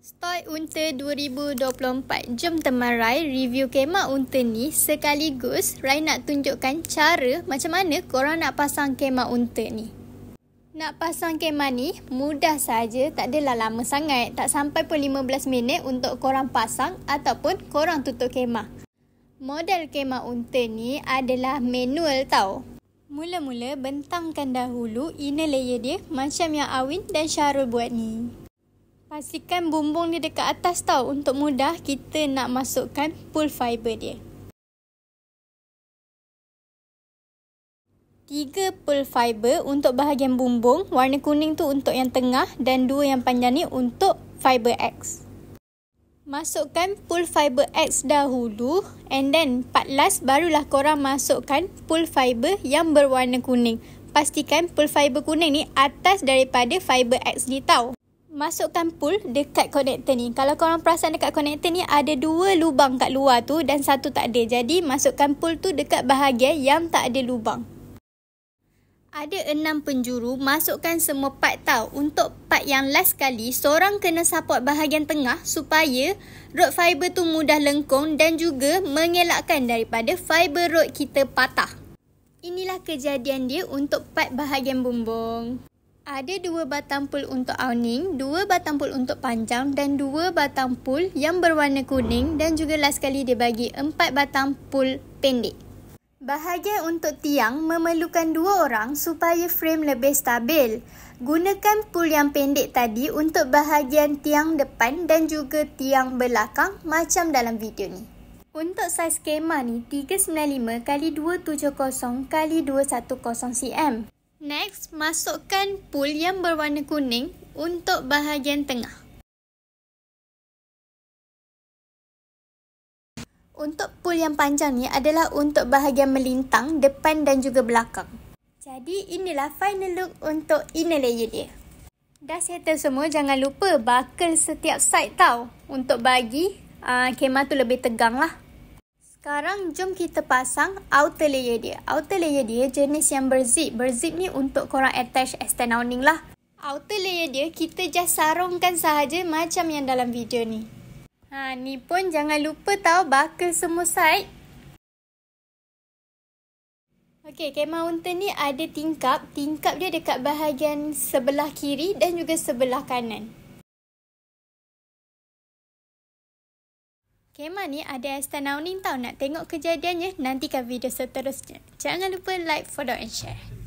Stoy Unta 2024 Jom teman Rai review kemah unta ni sekaligus Rai nak tunjukkan cara macam mana korang nak pasang kemah unta ni. Nak pasang kemah ni mudah saja, tak adalah lama sangat. Tak sampai pun 15 minit untuk korang pasang ataupun korang tutup kemah. Model kemah unta ni adalah manual tau. Mula-mula bentangkan dahulu inner layer dia macam yang Awin dan Syarul buat ni. Pastikan bumbung ni dekat atas tau untuk mudah kita nak masukkan pull fiber dia. Tiga pull fiber untuk bahagian bumbung, warna kuning tu untuk yang tengah dan dua yang panjang ni untuk fiber X. Masukkan pull fiber X dahulu and then part last barulah korang masukkan pull fiber yang berwarna kuning. Pastikan pull fiber kuning ni atas daripada fiber X ni tau. Masukkan pul dekat connector ni. Kalau korang perasan dekat connector ni ada dua lubang kat luar tu dan satu tak ada. Jadi masukkan pul tu dekat bahagian yang tak ada lubang. Ada enam penjuru, masukkan semua part tau. Untuk part yang last kali, seorang kena support bahagian tengah supaya rod fiber tu mudah lengkung dan juga mengelakkan daripada fiber rod kita patah. Inilah kejadian dia untuk part bahagian bumbung. Ada dua batang pul untuk awning, dua batang pul untuk panjang dan dua batang pul yang berwarna kuning dan juga last sekali dia bagi empat batang pul pendek. Bahagian untuk tiang memerlukan dua orang supaya frame lebih stabil. Gunakan pul yang pendek tadi untuk bahagian tiang depan dan juga tiang belakang macam dalam video ni. Untuk saiz skema ni 395 x 270 x 210 cm. Next, masukkan pul yang berwarna kuning untuk bahagian tengah. Untuk pul yang panjang ni adalah untuk bahagian melintang depan dan juga belakang. Jadi inilah final look untuk inner layer dia. Dah settle semua, jangan lupa buckle setiap side tau. Untuk bagi uh, kemah tu lebih tegang lah. Sekarang jom kita pasang outer layer dia. Outer layer dia jenis yang berzip. Berzip ni untuk korang attach extend awning lah. Outer layer dia kita just sarungkan sahaja macam yang dalam video ni. Ha ni pun jangan lupa tau bakal semua side. Okay, kemah unta ni ada tingkap. Tingkap dia dekat bahagian sebelah kiri dan juga sebelah kanan. Kemal ni ada Aston Awning tau. Nak tengok kejadiannya, nantikan video seterusnya. Jangan lupa like, follow and share.